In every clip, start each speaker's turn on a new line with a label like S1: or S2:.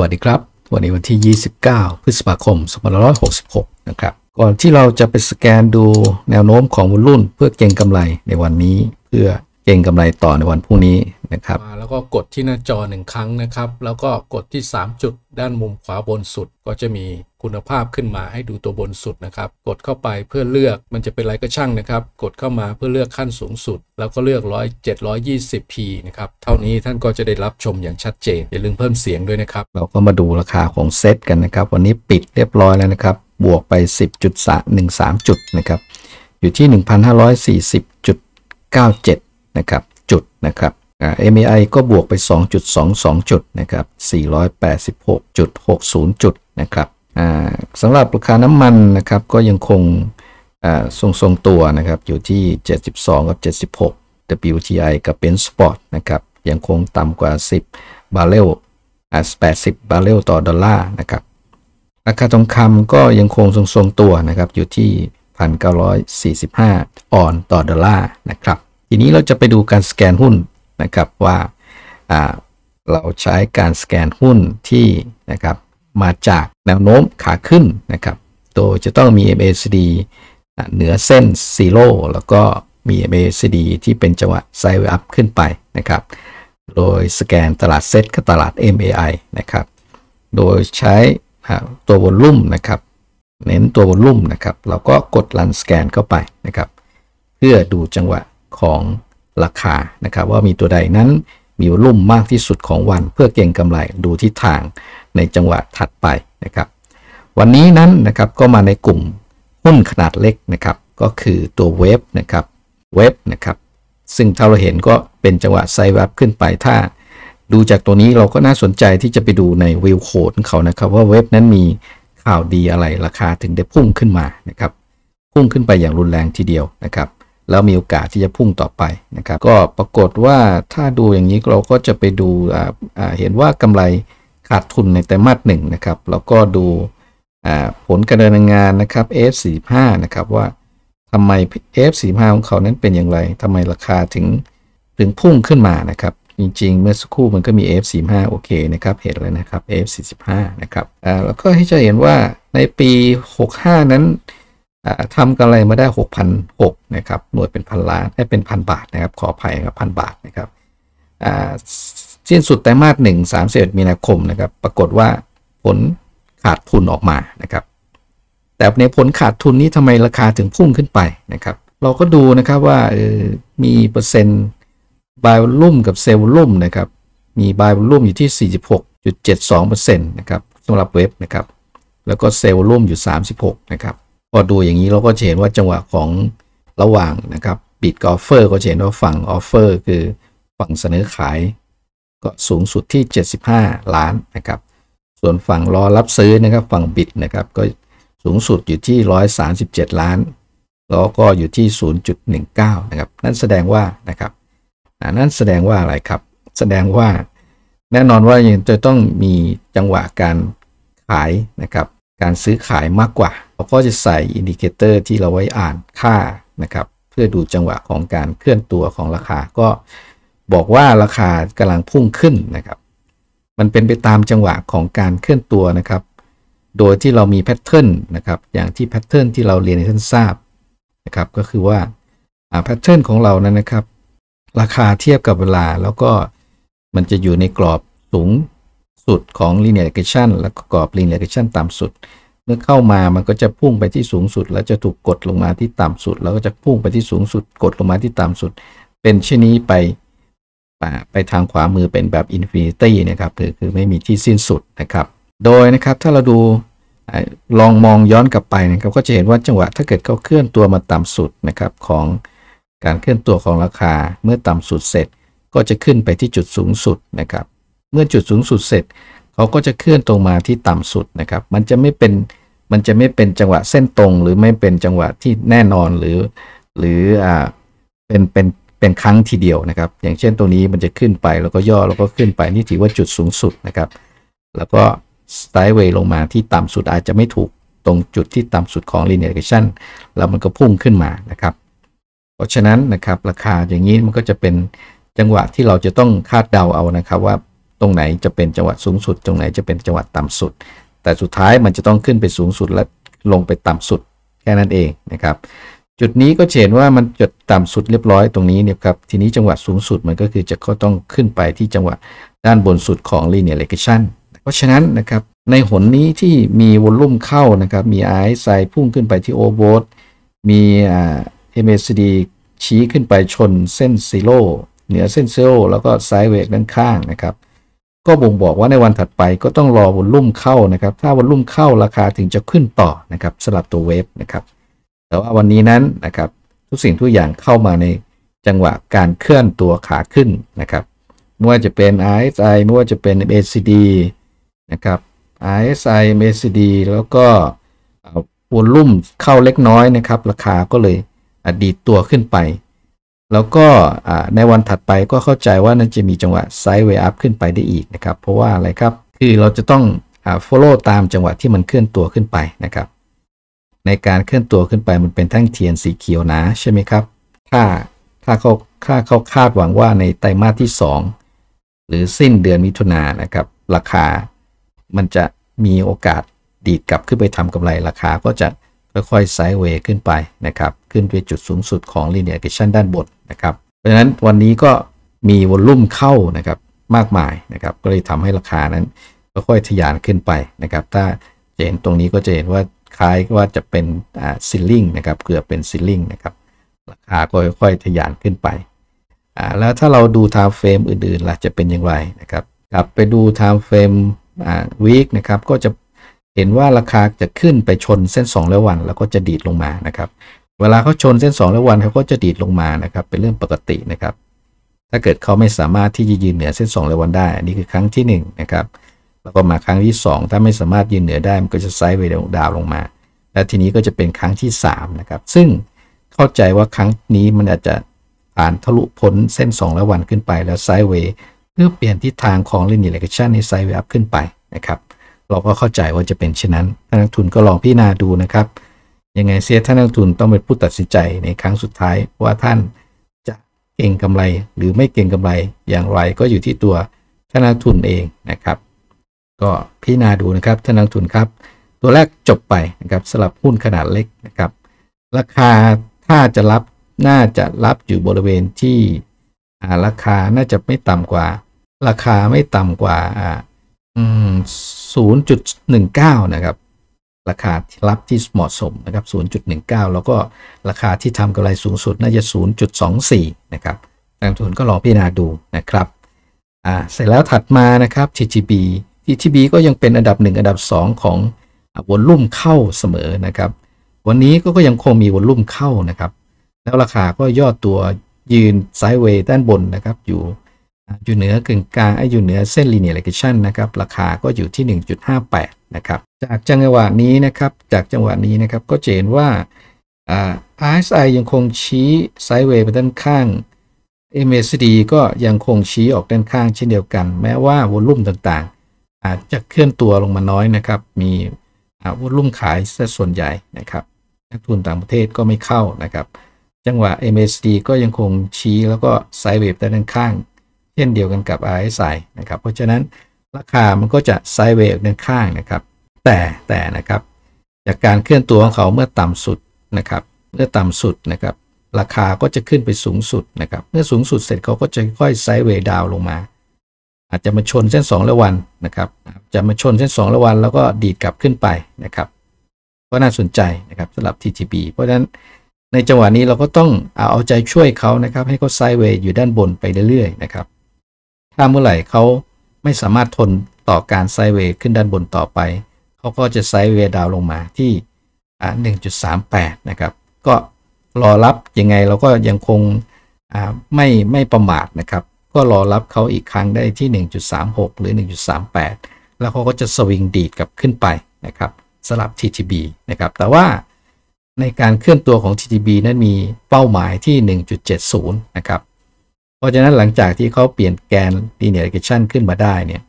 S1: วัสดีครับ วันนี้วันที่ 29 พฤษภาคม 2566 นะครับ ก่อนที่เราจะไปสแกนดูแนวโน้มของวุนรุ่นเพื่อเก็งกำไรในวันนี้เพื่อเก่งกำไรต่อในวันพรุ่งนี้นะครับแล้วก็กดที่หน้าจอหนึ่งครั้งนะครับแล้วก็กดที่ 3 จุดด้านมุมขวาบนสุด ก็จะมีคุณภาพขึ้นมาให้ดูตัวบนสุดนะครับกดเข้าไปเพื่อเลือกมันจะเป็นอะไรก็ช่างนะครับกดเข้ามาเพื่อเลือกขั้นสูงสุด แล้วก็เลือกร้อยเจ็ดร้อยยี่สิบพีนะครับเท่านี้ท่านก็จะได้รับชมอย่างชัดเจนอย่าลืมเพิ่มเสียงด้วยนะครับเราก็มาดูราคาของเซตกันนะครับวันนี้ปิดเรียบร้อยแล้วนะครับบวกไป10.13จุดนะครับอยู่ที่ 1,540.97นะครับจุดนะครับ m a มก็บวกไป 2.22 จุดนะครับ486.60 จุดนะครับสำหรับราคาน้ำมันนะครับก็ยังคงทรงทรงตัวนะครับอยู่ที่ 72 กับ 76 WTI กับเป็นสปอร์ตนะครับยังคงต่ำกว่า10บาร์เรล80บาร์เรลต่อดอลลาร์นะครับราคาทองคำก็ยังคงทรงทรงตัวนะครับอยู่ที่ 1,945 ออนต่อดอลลาร์นะครับทีนี้เราจะไปดูการสแกนหุ้นนะครับว่าเราใช้การสแกนหุ้นที่นะครับมาจากแนวโน้มขาขึ้นนะครับโดยจะต้องมี MACD เหนือเส้นซีโร่แล้วก็มี MACD ที่เป็นจังหวะไซด์เวอัพขึ้นไปนะครับโดยสแกนตลาดเซ็ตกับตลาด MAI นะครับ โดยใช้ตัววอลลุ่มนะครับ เน้นตัววอลลุ่มนะครับ เราก็กดรันสแกนเข้าไปนะครับเพื่อดูจังหวะของราคานะครับ ว่ามีตัวใดนั้นมีวอลุ่มมากที่สุดของวัน เพื่อเก็งกำไรดูทิศทางในจังหวะถัดไปนะครับ วันนี้นั้นนะครับก็มาในกลุ่มหุ้นขนาดเล็กนะครับ ก็คือตัวเวฟนะครับเวฟนะครับ ซึ่งถ้าเราเห็นก็เป็นจังหวะไซวับขึ้นไป ถ้า ดูจากตัวนี้เราก็น่าสนใจที่จะไปดูในวิวโคดของเขานะครับ ว่าเวฟนั้นมีข่าวดีอะไรราคาถึงได้พุ่งขึ้นมานะครับ พุ่งขึ้นไปอย่างรุนแรงทีเดียวนะครับแล้วมีโอกาสที่จะพุ่งต่อไปนะครับก็ปรากฏว่าถ้าดูอย่างนี้เราก็จะไปดูเห็นว่ากำไรขาดทุนในไตรมาสหนึ่งนะครับแล้วก็ดูผลการดำเนินงานนะครับ F45 นะครับว่าทำไม F45 ของเขานั้นเป็นอย่างไรทำไมราคาถึงถึงพุ่งขึ้นมานะครับจริงๆ เมื่อสักครู่มันก็มี F45 โอเคนะครับเห็นเลยนะครับ F45 นะครับแล้วก็ที่จะเห็นว่าในปี 65 นั้นทำกำไรมาได้6 0 0นะครับ หน่วยเป็นพันล้าน ให้เป็นพัน บาทนะครับ ขออภัยครับพัน บาทนะครับสิ้นสุดไตรมาสหนึ่งสามสิบเอ็ดมีนาคมนะครับ ปรากฏว่าผลขาดทุนออกมานะครับ แต่ในผลขาดทุนนี้ทำไมราคาถึงพุ่งขึ้นไปนะครับ เราก็ดูนะครับว่ามีเปอร์เซ็นต์บายลุ่มกับเซลล์ลุ่มนะครับ มีบายลุ่มอยู่ที่ 46.72%นะครับสำหรับเว็บนะครับ แล้วก็เซลล์ลุ่มอยู่ 36 นะครับพอดูอย่างนี้เราก็เห็นว่าจังหวะของระหว่างนะครับบิดกับออฟเฟอร์ก็เห็นว่าฝั่งออฟเฟอร์คือฝั่งเสนอขาย ก็สูงสุดที่ 75 ล้านนะครับส่วนฝั่งรอรับซื้อนะครับฝั่งบิดนะครับก็สูงสุดอยู่ที่ 137 ล้าน แล้วก็อยู่ที่ 0.19นะครับนั่นแสดงว่านะครับนั่นแสดงว่าอะไรครับแสดงว่าแน่นอนว่ายังจะต้องมีจังหวะการขายนะครับการซื้อขายมากกว่าเราก็จะใส่อินดิเคเตอร์ที่เราไว้อ่านค่านะครับ เพื่อดูจังหวะของการเคลื่อนตัวของราคา ก็บอกว่าราคากำลังพุ่งขึ้นนะครับ มันเป็นไปตามจังหวะของการเคลื่อนตัวนะครับ โดยที่เรามีแพทเทิร์นนะครับอย่างที่แพทเทิร์นที่เราเรียนให้ท่านทราบนะครับก็คือว่าแพทเทิร์นของเรานั้นนะครับ ราคาเทียบกับเวลา แล้วก็มันจะอยู่ในกรอบสูงสุดของ linear regression และกรอบ linear regression ต่ำสุดเมื่อเข้ามามันก็จะพุ่งไปที่สูงสุด แล้วจะถูกกดลงมาที่ต่ำสุด แล้วก็จะพุ่งไปที่สูงสุด กดลงมาที่ต่ำสุด เป็นเช่นนี้ไปไปทางขวามือเป็นแบบอินฟินิตี้นะครับคือคือไม่มีที่สิ้นสุดนะครับ โดยนะครับถ้าเราดูลองมองย้อนกลับไปนะครับก็จะเห็นว่าจังหวะถ้าเกิดเขาเคลื่อนตัวมาต่ำสุดนะครับ ของการเคลื่อนตัวของราคาเมื่อต่ำสุดเสร็จ ก็จะขึ้นไปที่จุดสูงสุดนะครับ เมื่อจุดสูงสุดเสร็จเขาก็จะเคลื่อนตรงมาที่ต่ำสุดนะครับ มันจะไม่เป็นมันจะไม่เป็นจังหวะเส้นตรงหรือไม่เป็นจังหวะที่แน่นอนหรือ หรืออ่าเป็นเป็นเป็นครั้งทีเดียวนะครับอย่างเช่นตัวนี้มันจะขึ้นไปแล้วก็ย่อแล้วก็ขึ้นไปนี่ถือว่าจุดสูงสุดนะครับแล้วก็สไตล์เวย์ลงมาที่ต่ำสุดอาจจะไม่ถูกตรงจุดที่ต่ำสุดของ linear regression แล้วมันก็พุ่งขึ้นมานะครับ เพราะฉะนั้นนะครับราคาอย่างนี้มันก็จะเป็นจังหวะที่เราจะต้องคาดเดาเอานะครับ ว่าตรงไหนจะเป็นจังหวะสูงสุด ตรงไหนจะเป็นจังหวะต่ำสุดแต่สุดท้ายมันจะต้องขึ้นไปสูงสุดและลงไปต่ำสุดแค่นั้นเองนะครับจุดนี้ก็เห็นว่ามันจุดต่ำสุดเรียบร้อยตรงนี้เนี่ยครับทีนี้จังหวะสูงสุดมันก็คือจะก็ต้องขึ้นไปที่จังหวะด้านบนสุดของ linear regression เพราะฉะนั้นนะครับในหนนี้ที่มีวอลลุ่มเข้านะครับมีไอ์ไซพุ่งขึ้นไปที่โอเวอร์ g h t มี m ดี d ชี้ขึ้นไปชนเส้นซีโร่เหนือเส้นซีโร่แล้วก็ไซด์เวกด้านข้างนะครับก็บ่งบอกว่าในวันถัดไปก็ต้องรอวันรุ่มเข้านะครับ ถ้าวันรุ่มเข้าราคาถึงจะขึ้นต่อนะครับสลับตัวเวฟนะครับแต่ว่าวันนี้นั้นนะครับทุกสิ่งทุกอย่างเข้ามาในจังหวะการเคลื่อนตัวขาขึ้นนะครับไม่ว่าจะเป็น RSI ไม่ว่าจะเป็น MACD นะครับ RSI MACD แล้วก็วอลลุ่มเข้าเล็กน้อยนะครับราคาก็เลยดีดตัวขึ้นไปแล้วก็ในวันถัดไปก็เข้าใจว่านั้นจะมีจังหวะไซด์เวย์อัพขึ้นไปได้อีกนะครับเพราะว่าอะไรครับคือเราจะต้อง follow ตามจังหวะที่มันเคลื่อนตัวขึ้นไปนะครับในการเคลื่อนตัวขึ้นไปมันเป็นแท่งเทียนสีเขียวนะใช่ไหมครับถ้าถ้าเขาถ้าเขาคาดหวังว่าในไตรมาสที่ 2 หรือสิ้นเดือนมิถุนายนนะครับราคา มันจะมีโอกาสดีดกลับขึ้นไปทำกำไรราคาก็จะค่อยๆไซด์เวย์ขึ้นไปนะครับขึ้นไปจุดสูงสุดของ linear a g g r i o n ด้านบนนะครับเพราะฉะนั้นวันนี้ก็มีวอลลุ่มเข้านะครับมากมายนะครับก็เลยทำให้ราคานั้นค่อยๆทะยานขึ้นไปนะครับถ้าจะเห็นตรงนี้ก็จะเห็นว่าคล้ายว่าจะเป็นอ่าซิลลิงนะครับเกือบเป็นซิลลิงนะครับราคาก็ค่อยๆทะยานขึ้นไปอ่าแล้วถ้าเราดูไทม์เฟรมอื่นๆล่ะจะเป็นอย่างไรนะครับกลับไปดูไทม์เฟรมอ่าวีคนะครับก็จะเห็นว่าราคาจะขึ้นไปชนเส้น2แล้วัน แล้วก็จะดีดลงมานะครับ เวลาเขาชนเส้น2แล้วันเขาก็จะดีดลงมานะครับ เป็นเรื่องปกตินะครับ ถ้าเกิดเขาไม่สามารถที่จะยืนเหนือเส้น2แล้วันได้อันนี้คือครั้งที่1นะครับ แล้วก็มาครั้งที่ 2 ถ้าไม่สามารถยืนเหนือได้มันก็จะไซด์เวดดาวลงมา และทีนี้ก็จะเป็นครั้งที่3นะครับ ซึ่งเข้าใจว่าครั้งนี้มันอาจจะผ่านทะลุพ้นเส้น2แล้วันขึ้นไป แล้วไซด์เวย์เพื่อเปลี่ยนทิศทางของเลน e a r r e g r e s s ในไซด์เวย์อัพขึ้นไปนะครับเราก็เข้าใจว่าจะเป็นเช่นนั้น ท่านนักทุนก็ลองพิจารณาดูนะครับ ยังไงเสียท่านนักทุนต้องเป็นผู้ตัดสินใจในครั้งสุดท้ายว่าท่านจะเก่งกำไรหรือไม่เก่งกำไรอย่างไรก็อยู่ที่ตัวท่านนักทุนเองนะครับ ก็พิจารณาดูนะครับท่านนักทุนครับ ตัวแรกจบไปนะครับสลับหุ้นขนาดเล็กนะครับ ราคาถ้าจะรับน่าจะรับอยู่บริเวณที่ราคา น่าจะไม่ต่ำกว่า ราคาไม่ต่ำกว่า0.19 นะครับ ราคาที่รับที่เหมาะสมนะครับ 0.19 แล้วก็ราคาที่ทำกำไรสูงสุด น่าจะ 0.24 นะครับนักทุนก็ลองพิจารณาดูนะครับ อ่า เสร็จแล้วถัดมานะครับ TTB TTB ก็ยังเป็นอันดับ 1 อันดับ 2 ของวอลลุ่มเข้าเสมอนะครับ วันนี้ก็ยังคงมีวอลลุ่มเข้านะครับ แล้วราคาก็ย่อตัวยืนไซด์เวย์ด้านบนนะครับอยู่อยู่เหนือกึ่งกลางอยู่เหนือเส้น linear regression นะครับ ราคาก็อยู่ที่ 1.58 นะครับ จากจังหวะนี้นะครับ จากจังหวะนี้นะครับ ก็เห็นว่า RSI ยังคงชี้ไซด์เวย์ไปด้านข้าง MACD ก็ยังคงชี้ออกด้านข้างเช่นเดียวกัน แม้ว่าวอลุ่มต่างๆอาจจะเคลื่อนตัวลงมาน้อยนะครับ มีวอลุ่มขายซะส่วนใหญ่นะครับนักทุนต่างประเทศก็ไม่เข้านะครับจังหวะ MACD ก็ยังคงชี้แล้วก็ไซด์เวปด้านข้างเช่นเดียวกันกับ RSI นะครับ เพราะฉะนั้นราคามันก็จะไซด์เวย์เดินข้างนะครับแต่แต่นะครับจากการเคลื่อนตัวของเขาเมื่อต่ำสุดนะครับเมื่อต่ำสุดนะครับ ราคาก็จะขึ้นไปสูงสุดนะครับ เมื่อสูงสุดเสร็จเขาก็จะค่อยไซด์เวย์ดาวลงมา อาจจะมาชนเส้น2ละวันนะครับ จะมาชนเส้น2ละวัน แล้วก็ดีดกลับขึ้นไปนะครับก็น่าสนใจนะครับสำหรับ TTB เพราะฉะนั้นในจังหวะนี้เราก็ต้องเอาเอาใจช่วยเขานะครับให้เขาไซด์เวย์อยู่ด้านบนไปเรื่อยๆนะครับถ้าเมื่อไหร่เขาไม่สามารถทนต่อการไซเวย์ขึ้นด้านบนต่อไป เขาก็จะไซเวย์ดาว ลงมาที่ 1.38 นะครับ ก็รอรับยังไงเราก็ยังคงไม่ไม่ประมาทนะครับ ก็รอรับเขาอีกครั้งได้ที่ 1.36 หรือ 1.38 แล้วเขาก็จะสวิงดีดกลับขึ้นไปนะครับ สลับ TTB นะครับ แต่ว่าในการเคลื่อนตัวของ TTB นั้นมีเป้าหมายที่ 1.70 นะครับเพราะฉะนั้นหลังจากที่เขาเปลี่ยนแกน linear regression ขึ้นมาได้เนี่ย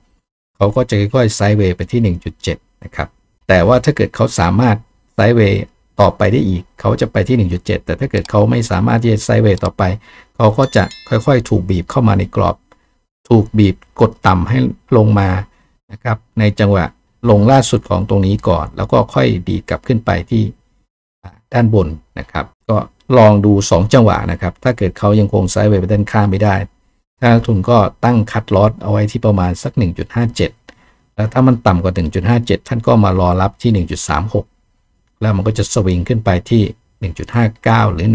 S1: เขาก็จะค่อยๆไซด์เวย์ไปที่ 1.7 นะครับ แต่ว่าถ้าเกิดเขาสามารถไซด์เวย์ต่อไปได้อีกเขาจะไปที่ 1.7 แต่ถ้าเกิดเขาไม่สามารถที่จะไซด์เวย์ต่อไปเขาก็จะค่อยๆถูกบีบเข้ามาในกรอบถูกบีบกดต่ำให้ลงมานะครับในจังหวะลงล่าสุดของตรงนี้ก่อน แล้วก็ค่อยดีกลับขึ้นไปที่ด้านบนนะครับ ก็ลองดู 2 จังหวะนะครับ ถ้าเกิดเขายังคงไซด์เวไปด้านข้างไม่ได้ ถ้านักทุนก็ตั้งคัดลอสเอาไว้ที่ประมาณสัก 1.57 แล้วถ้ามันต่ำกว่า 1.57 ท่านก็มารอรับที่ 1.36 แล้วมันก็จะสวิงขึ้นไปที่ 1.59 หรือ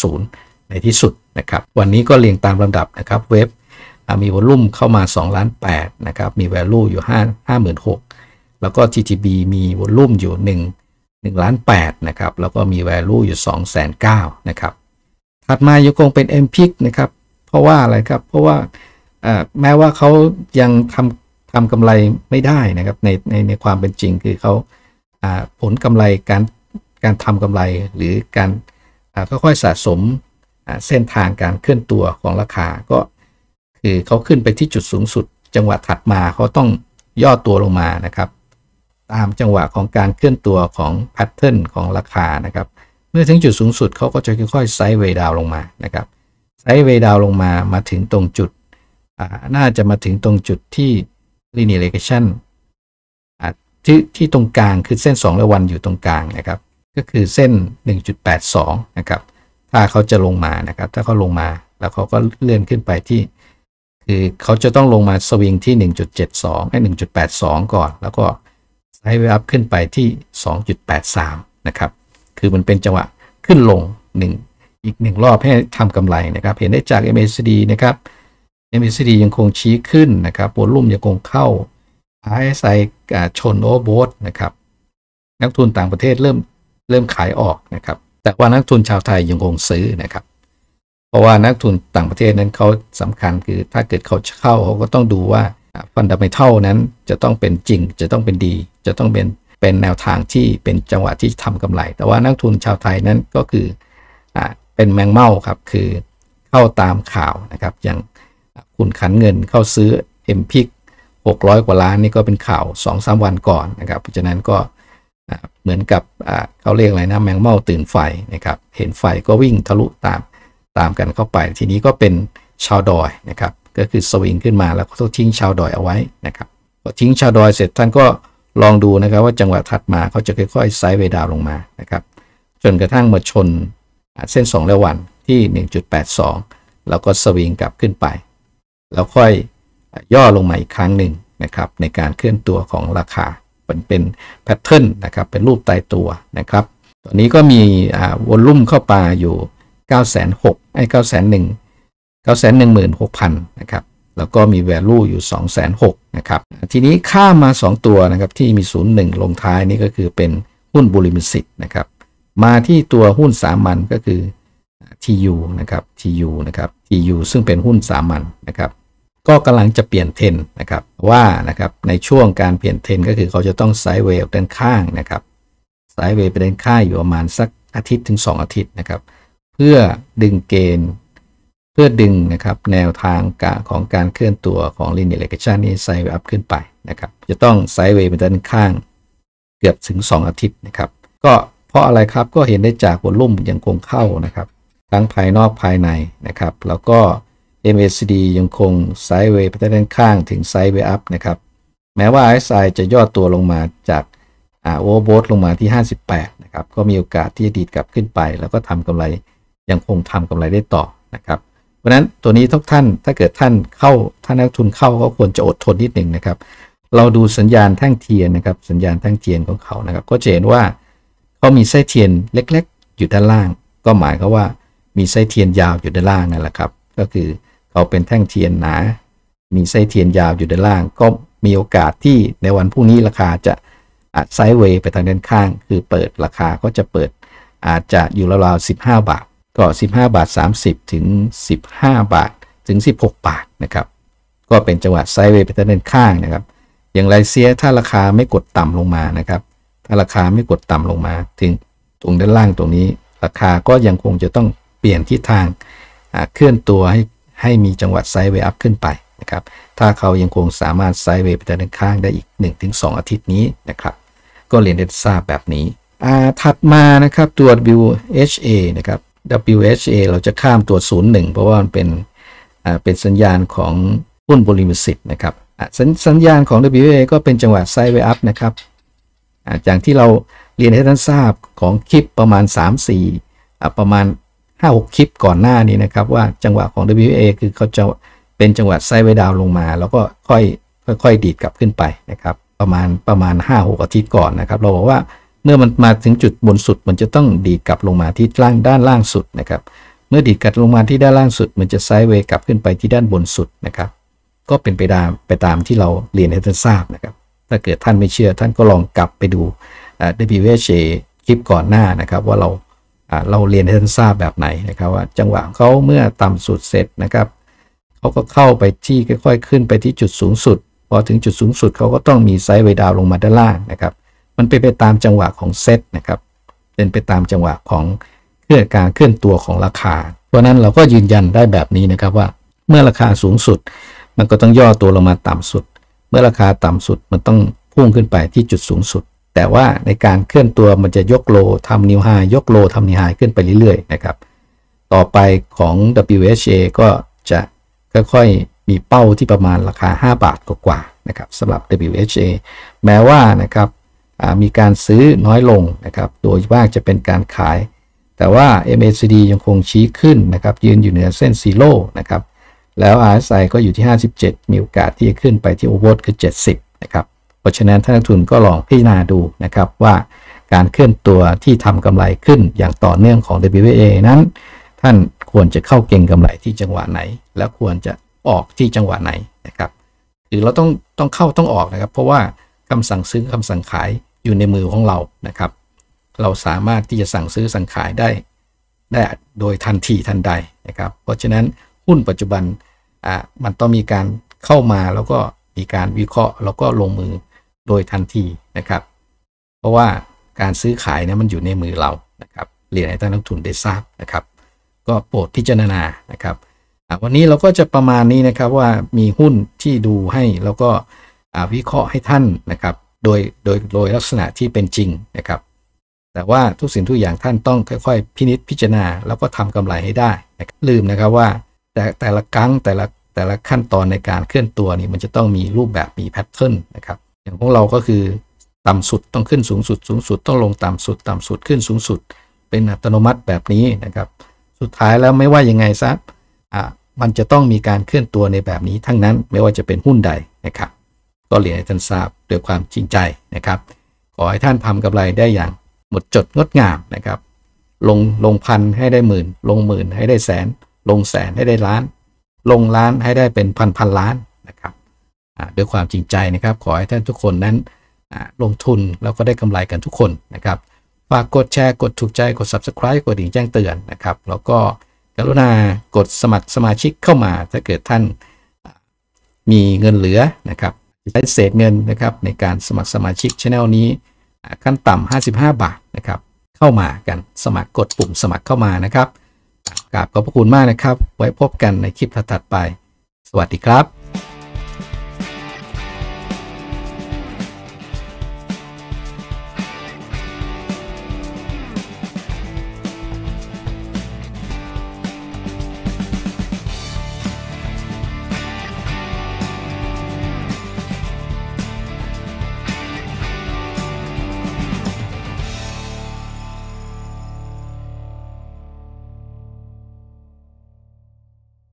S1: 1.70 ในที่สุดนะครับ วันนี้ก็เรียงตามลำดับนะครับ เว็บมีวอลุ่มเข้ามา2ล้าน8นะครับ มี value อยู่ 5 56แล้วก็ TTB มีวอลุ่มอยู่ 1 1ล้าน8นะครับ แล้วก็มี value อยู่2 9 0 0 0นะครับ ถัดมายังคงเป็น m p i c นะครับ เพราะว่าอะไรครับ เพราะว่าแม้ว่าเขายังทำทำกำไรไม่ได้นะครับในในในความเป็นจริงคือเขาผลกำไรการการทำกำไรหรือการค่อยๆสะสมเส้นทางการเคลื่อนตัวของราคา ก็คือเขาขึ้นไปที่จุดสูงสุดจังหวะถัดมาเขาต้องย่อตัวลงมานะครับตามจังหวะของการเคลื่อนตัวของแพทเทิร์นของราคานะครับ เมื่อถึงจุดสูงสุดเขาก็จะค่อยๆไซด์เวดาวลงมานะครับไซด์เวดาวลงมามาถึงตรงจุด น่าจะมาถึงตรงจุดที่ลีเนียเลกชันที่ที่ตรงกลางคือเส้น2และวันอยู่ตรงกลางนะครับ ก็คือเส้น 1.82 นะครับ ถ้าเขาจะลงมานะครับ ถ้าเขาลงมาแล้วเขาก็เลื่อนขึ้นไปที่คือเขาจะต้องลงมาสวิงที่ 1.72 ให้ 1.82 ก่อนแล้วก็ไซด์เวอัพขึ้นไปที่ 2.83 นะครับ คือมันเป็นจังหวะขึ้นลง1อีก1 รอบ ให้ทำกำไรนะครับ เห็นได้จาก MACD นะครับ MACD ยังคงชี้ขึ้น นะครับวอลุ่มยังคงเข้า RSI ชนโอเวอร์บทนะครับ นักทุนต่างประเทศเริ่มเริ่มขายออกนะครับ แต่ว่านักทุนชาวไทยยังคงซื้อนะครับ เพราะว่านักทุนต่างประเทศนั้นเขาสำคัญคือถ้าเกิดเขาเข้าเขาก็ต้องดูว่าฟันดัมเบลเท่านั้นจะต้องเป็นจริงจะต้องเป็นดีจะต้องเป็นเป็นแนวทางที่เป็นจังหวะที่ทำกำไร แต่ว่านักทุนชาวไทยนั้นก็คืออเป็นแมงเม่าครับคือเข้าตามข่าวนะครับ อย่างคุณขันเงินเข้าซื้อ m p ็มหกร้อยกว่าล้านนี่ก็เป็นข่าว2อสวันก่อนนะครับเพราะฉะนั้นก็เหมือนกับเขาเรียกอะไรนะแมงเม่าตื่นไฟนะครับเห็นไฟก็วิ่งทะลุตามตามกันเข้าไป ทีนี้ก็เป็นชาวดอยนะครับก็คือสวิงขึ้นมาแล้วก็ต้องทิ้งชาวดอยเอาไว้นะครับพอทิ้งชาวดอยเสร็จท่านก็ลองดูนะครับ ว่าจังหวะถัดมาเขาจะค่อยๆไซด์เวดาวลงมานะครับจนกระทั่งมาชนเส้น 2 แล้วันที่ 1.82 แล้วก็สวิงกลับขึ้นไป แล้วค่อยย่อลงมาอีกครั้งหนึ่งนะครับ ในการเคลื่อนตัวของราคาเป็นเป็นแพทเทิร์นนะครับ เป็นรูปตายตัวนะครับตอนนี้ก็มีวอลลุ่มเข้าปาอยู่9 6 0 0 0 0 0 0 0 0 0 0 0 0 0 0 916,000นะครับแล้วก็มี value อยู่ 206,000นะครับ ทีนี้ข้ามมา 2 ตัวนะครับที่มี 01 ลงท้ายนี่ก็คือเป็นหุ้นบุริมสิทธิ์นะครับมาที่ตัวหุ้นสามัญก็คือ TU นะครับ TU นะครับ TU ซึ่งเป็นหุ้นสามัญนะครับก็กำลังจะเปลี่ยนเทนนะครับว่านะครับในช่วงการเปลี่ยนเทนก็คือเขาจะต้องไซด์เวย์ด้านข้างนะครับไซด์เวย์ไปด้านข้างอยู่ประมาณสักอาทิตย์ถึง 2 อาทิตย์นะครับเพื่อดึงเกณฑ์เพื่อดึงนะครับแนวทางกของการเคลื่อนตัวของ linear regression นี้ไซด์เวอัพขึ้นไปนะครับ จะต้องไซด์เวย์ไปด้านข้าง เกือบถึง 2 อาทิตย์นะครับก็เพราะอะไรครับก็เห็นได้จากวอลุ่มยังคงเข้านะครับทั้งภายนอกภายในนะครับ แล้วก็ MACD ยังคงไซด์เวย์ไปด้านข้างถึงไซด์เวอัพนะครับ แม้ว่า RSI จะย่อตัวลงมาจากโอโว์โบสลงมาที่ 58 นะครับ ก็มีโอกาสที่จะดีดกลับขึ้นไป แล้วก็ทำกำไรยังคงทำกำไรได้ต่อนะครับพราะนั้นตัวนี้ทุกท่านถ้าเกิดท่านเข้าท่านนักทุนเข้าก็ควรจะอดทนนิดหนึ่งนะครับเราดูสัญญาณแท่งเทียนนะครับสัญญาณแท่งเทียนของเขานะครับก็จะเห็นว่าเขามีไส้เทียนเล็กๆอยู่ด้านล่างก็หมายก็ว่า มีไส้เทียนยาวอยู่ด้านล่างนั่นแหละครับก็คือเขาเป็นแท่งเทียนหนา มีไส้เทียนยาวอยู่ด้านล่างก็มีโอกาสที่ในวันพรุ่งนี้ราคาจะอาจไซด์เวย์ไปทางด้านข้างคือเปิดราคาก็จะเปิดอาจจะอยู่ราวๆ15 บาทก็15บาท30ถึง15บาทถึง16บาทนะครับ ก็เป็นจังหวะไซด์เวย์ไปทางด้านข้างนะครับอย่างไรเสียถ้าราคาไม่กดต่ำลงมานะครับ ถ้าราคาไม่กดต่ำลงมา ถึงตรงด้านล่างตรงนี้ ราคาก็ยังคงจะต้องเปลี่ยนทิศทางเคลื่อนตัวให้ให้มีจังหวะไซด์เวย์อัพขึ้นไปนะครับ ถ้าเขายังคงสามารถไซด์เวย์ไปทางด้านข้างได้อีก 1-2 อาทิตย์นี้นะครับ ก็เรียนได้ทราบแบบนี้ ถัดมานะครับตัว WHA นะครับ WHA เราจะข้ามตัว01เพราะว่ามันเป็นเป็นสัญญาณของหุ้นบริมสิทธิ์นะครับสสัญญาณของ WHA ก็เป็นจังหวะไซด์เวอัพนะครับอย่างที่เราเรียนให้ท่านทราบของคลิปประมาณ 3-4ประมาณ5-6คลิปก่อนหน้านี้นะครับว่าจังหวะของ WHA คือเขาจะเป็นจังหวะไซด์เวดาวลงมา แล้วก็ค่อยค่อยๆดีดกลับขึ้นไปนะครับประมาณประมาณ5-6อาทิตย์ก่อนนะครับเราบอกว่าเมื่อมันมาถึงจุดบนสุดมันจะต้องดีกลับลงมาที่ล่างด้านล่างสุดนะครับเมื่อดีกลับลงมาที่ด้านล่างสุด มันจะไซด์เวย์กลับขึ้นไปที่ด้านบนสุดนะครับ ก็เป็นไปตามไปตามที่เราเรียนให้ท่านทราบนะครับถ้าเกิดท่านไม่เชื่อท่านก็ลองกลับไปดู WHA คลิปก่อนหน้านะครับ ว่าเราเราเรียนให้ท่านทราบแบบไหนนะครับ ว่าจังหวะเขาเมื่อต่ำสุดเสร็จนะครับเขาก็เข้าไปที่ค่อยๆ ขึ้นไปที่จุดสูงสุดพอถึงจุดสูงสุดเขาก็ต้องมีไซด์เวดาวลงมาด้านล่างนะครับมันเป็นไปตามจังหวะของเซตนะครับ เป็นไปตามจังหวะของเรื่องการเคลื่อนตัวของราคาเพราะนั้นเราก็ยืนยันได้แบบนี้นะครับว่า เมื่อราคาสูงสุด มันก็ต้องย่อตัวลงมาต่ำสุด เมื่อราคาต่ำสุดมันต้องพุ่งขึ้นไปที่จุดสูงสุด แต่ว่าในการเคลื่อนตัวมันจะยกโลทำนิวไฮยกโลทำนิวไฮขึ้นไปเรื่อยๆนะครับ ต่อไปของ WHA ก็จะค่อยๆมีเป้าที่ประมาณราคา 5 บาทกว่าๆนะครับสำหรับ WHA แม้ว่านะครับมีการซื้อน้อยลงนะครับโดยมากจะเป็นการขาย แต่ว่า MACD ยังคงชี้ขึ้นนะครับ ยืนอยู่เหนือเส้นซีโร่นะครับ แล้ว RSI ก็อยู่ที่ 57 มีโอกาสที่จะขึ้นไปที่โอเวอร์คือ 70 นะครับ เพราะฉะนั้นท่านนักทุนก็ลองพิจารณาดูนะครับว่าการเคลื่อนตัวที่ทำกำไรขึ้นอย่างต่อเนื่องของ WA นั้น ท่านควรจะเข้าเก่งกำไรที่จังหวะไหน และควรจะออกที่จังหวะไหนนะครับหรือเราต้องต้องเข้าต้องออกนะครับ เพราะว่าคำสั่งซื้อคำสั่งขายอยู่ในมือของเรานะครับ เราสามารถที่จะสั่งซื้อสั่งขายได้ได้โดยทันทีทันใดนะครับ เพราะฉะนั้นหุ้นปัจจุบันอ่ามันต้องมีการเข้ามาแล้วก็มีการวิเคราะห์ แล้วก็ลงมือโดยทันทีนะครับ เพราะว่าการซื้อขายเนี่ยมันอยู่ในมือเรา นะครับ เรียนให้ท่านนักทุนได้ทราบนะครับ ก็โปรดพิจารณานะครับ วันนี้เราก็จะประมาณนี้นะครับว่ามีหุ้นที่ดูให้แล้วก็วิเคราะห์ให้ท่านนะครับโดยโดยโดยลักษณะที่เป็นจริงนะครับ แต่ว่าทุกสิ่งทุกอย่างท่านต้องค่อยๆพินิษพิจารณาแล้วก็ทำกำไรให้ได้นะครับลืมนะครับว่าแต่แต่ละครั้งแต่ละแต่ละขั้นตอนในการเคลื่อนตัวนี่มันจะต้องมีรูปแบบมีแพทเทิร์นนะครับ อย่างของเราก็คือต่ำสุดต้องขึ้นสูงสุด สูงสุด ต้องลงต่ำสุด ต่ำสุดขึ้นสูงสุด เป็นอัตโนมัติแบบนี้นะครับ สุดท้ายแล้วไม่ว่ายังไงซะอ่ะมันจะต้องมีการเคลื่อนตัวในแบบนี้ทั้งนั้นไม่ว่าจะเป็นหุ้นใดนะครับก็เรียนให้ท่านทราบด้วยความจริงใจนะครับ ขอให้ท่านทำกำไรได้อย่างหมดจดงดงามนะครับ ลงลงพันให้ได้หมื่น ลงหมื่นให้ได้แสน ลงแสนให้ได้ล้านลงล้านให้ได้เป็นพันพันล้านนะครับด้วยความจริงใจนะครับ ขอให้ท่านทุกคนนั้นลงทุนแล้วก็ได้กำไรกันทุกคนนะครับฝากกดแชร์กดถูกใจกด subscribe กดดิ่งแจ้งเตือนนะครับ แล้วก็กรุณากดสมัครสมาชิกเข้ามาถ้าเกิดท่านมีเงินเหลือนะครับใช้เศษเงินนะครับในการสมัครสมาชิกช anel นี้ ขั้นต่ำ55 บาทนะครับเข้ามากันสมัครกดปุ่มสมัครเข้ามานะครับกราบขอบพระคุณมากนะครับ ไว้พบกันในคลิปถัดไปสวัสดีครับ